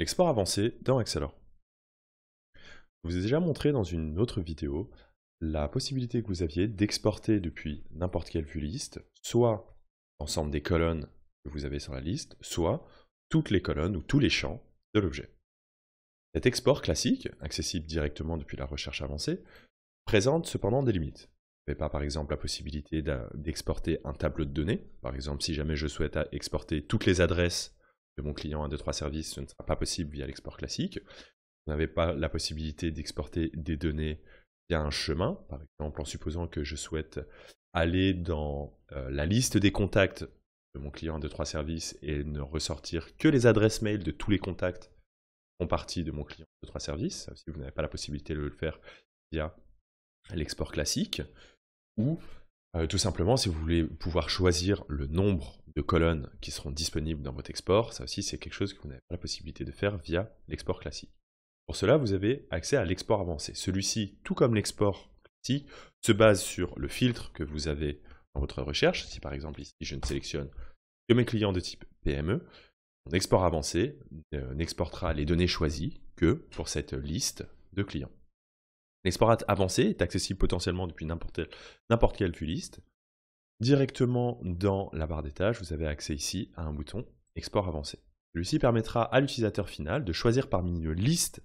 L'export avancé dans Excel. Je vous ai déjà montré dans une autre vidéo la possibilité que vous aviez d'exporter depuis n'importe quelle vue liste, soit l'ensemble des colonnes que vous avez sur la liste, soit toutes les colonnes ou tous les champs de l'objet. Cet export classique, accessible directement depuis la recherche avancée, présente cependant des limites. Vous n'avez pas par exemple la possibilité d'exporter un tableau de données. Par exemple, si jamais je souhaite exporter toutes les adresses de mon client 1, 2-3 services, ce ne sera pas possible via l'export classique. Vous n'avez pas la possibilité d'exporter des données via un chemin, par exemple en supposant que je souhaite aller dans euh, la liste des contacts de mon client 2, 3 services et ne ressortir que les adresses mail de tous les contacts qui font partie de mon client 2, trois services, si vous n'avez pas la possibilité de le faire via l'export classique, ou euh, tout simplement si vous voulez pouvoir choisir le nombre de colonnes qui seront disponibles dans votre export. Ça aussi, c'est quelque chose que vous n'avez pas la possibilité de faire via l'export classique. Pour cela, vous avez accès à l'export avancé. Celui-ci, tout comme l'export classique, se base sur le filtre que vous avez dans votre recherche. Si par exemple, ici, je ne sélectionne que mes clients de type PME, mon export avancé euh, n'exportera les données choisies que pour cette liste de clients. L'export avancé est accessible potentiellement depuis n'importe quelle, quelle Directement dans la barre des tâches, vous avez accès ici à un bouton Export avancé. Celui-ci permettra à l'utilisateur final de choisir parmi une liste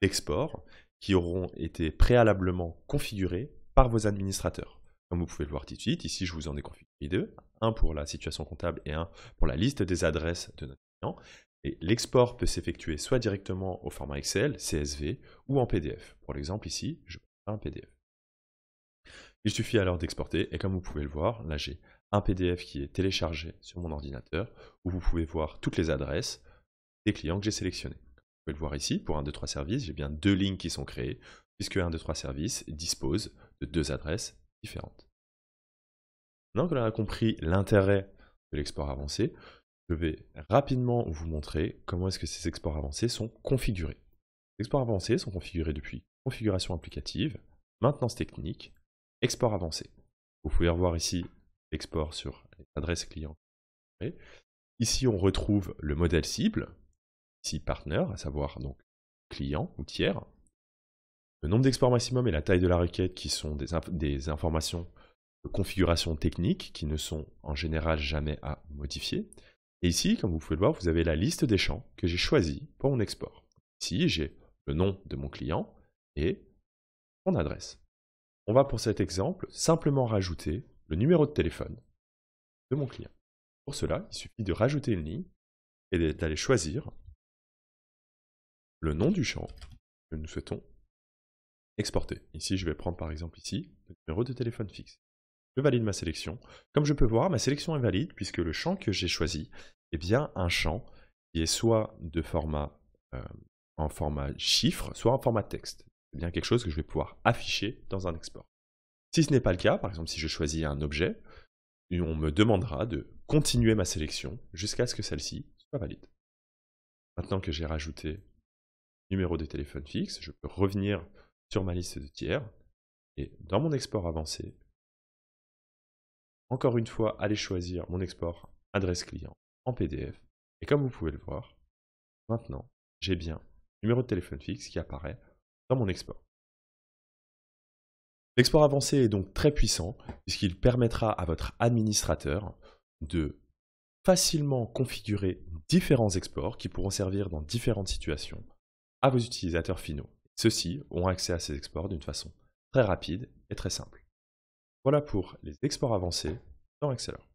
d'exports qui auront été préalablement configurés par vos administrateurs. Comme vous pouvez le voir tout de suite, ici je vous en ai configuré deux, un pour la situation comptable et un pour la liste des adresses de notre client. Et l'export peut s'effectuer soit directement au format Excel, CSV ou en PDF. Pour l'exemple ici, je prends un PDF. Il suffit alors d'exporter et comme vous pouvez le voir, là j'ai un PDF qui est téléchargé sur mon ordinateur où vous pouvez voir toutes les adresses des clients que j'ai sélectionnés. Vous pouvez le voir ici, pour 2, 3 services, j'ai bien deux lignes qui sont créées puisque 2, 3 services dispose de deux adresses différentes. Maintenant que l'on a compris l'intérêt de l'export avancé, je vais rapidement vous montrer comment est-ce que ces exports avancés sont configurés. Les exports avancés sont configurés depuis configuration applicative, maintenance technique, Export avancé. Vous pouvez revoir ici export sur l'adresse client. Ici, on retrouve le modèle cible, ici partner, à savoir donc client ou tiers. Le nombre d'exports maximum et la taille de la requête qui sont des, informations de configuration technique qui ne sont en général jamais à modifier. Et ici, comme vous pouvez le voir, vous avez la liste des champs que j'ai choisi pour mon export. Ici, j'ai le nom de mon client et son adresse. On va pour cet exemple simplement rajouter le numéro de téléphone de mon client. Pour cela, il suffit de rajouter une ligne et d'aller choisir le nom du champ que nous souhaitons exporter. Ici, je vais prendre par exemple ici le numéro de téléphone fixe. Je valide ma sélection. Comme je peux voir, ma sélection est valide puisque le champ que j'ai choisi est bien un champ qui est soit de format euh, en format chiffre, soit en format texte c'est eh bien quelque chose que je vais pouvoir afficher dans un export. Si ce n'est pas le cas, par exemple si je choisis un objet, on me demandera de continuer ma sélection jusqu'à ce que celle-ci soit valide. Maintenant que j'ai rajouté numéro de téléphone fixe, je peux revenir sur ma liste de tiers et dans mon export avancé, encore une fois, aller choisir mon export adresse client en PDF. Et comme vous pouvez le voir, maintenant, j'ai bien numéro de téléphone fixe qui apparaît dans mon export. L'export avancé est donc très puissant puisqu'il permettra à votre administrateur de facilement configurer différents exports qui pourront servir dans différentes situations à vos utilisateurs finaux. Ceux-ci ont accès à ces exports d'une façon très rapide et très simple. Voilà pour les exports avancés dans Excel.